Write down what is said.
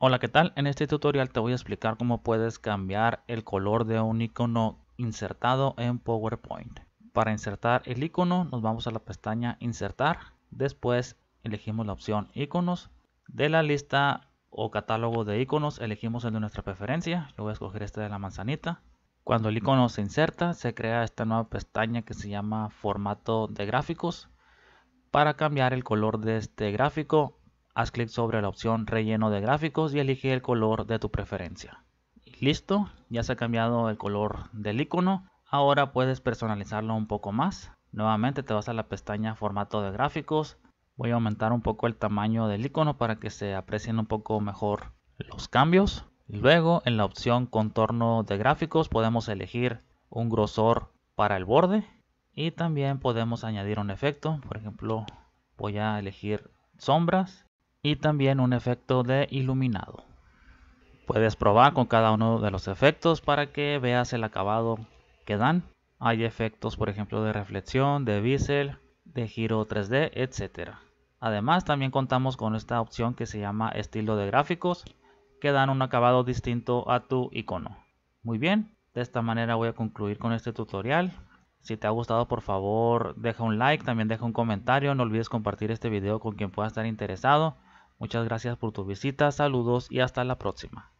Hola, ¿qué tal? En este tutorial te voy a explicar cómo puedes cambiar el color de un icono insertado en PowerPoint. Para insertar el icono nos vamos a la pestaña Insertar, después elegimos la opción Iconos. De la lista o catálogo de iconos elegimos el de nuestra preferencia, yo voy a escoger este de la manzanita. Cuando el icono se inserta se crea esta nueva pestaña que se llama Formato de gráficos. Para cambiar el color de este gráfico haz clic sobre la opción relleno de gráficos y elige el color de tu preferencia. listo, ya se ha cambiado el color del icono. Ahora puedes personalizarlo un poco más. Nuevamente te vas a la pestaña formato de gráficos. Voy a aumentar un poco el tamaño del icono para que se aprecien un poco mejor los cambios. Luego en la opción contorno de gráficos podemos elegir un grosor para el borde y también podemos añadir un efecto. Por ejemplo voy a elegir sombras y también un efecto de iluminado. Puedes probar con cada uno de los efectos para que veas el acabado que dan. Hay efectos por ejemplo de reflexión, de bisel, de giro 3D, etc. Además también contamos con esta opción que se llama estilo de gráficos que dan un acabado distinto a tu icono. Muy bien, de esta manera voy a concluir con este tutorial. Si te ha gustado por favor deja un like, también deja un comentario, no olvides compartir este video con quien pueda estar interesado. Muchas gracias por tu visita, saludos y hasta la próxima.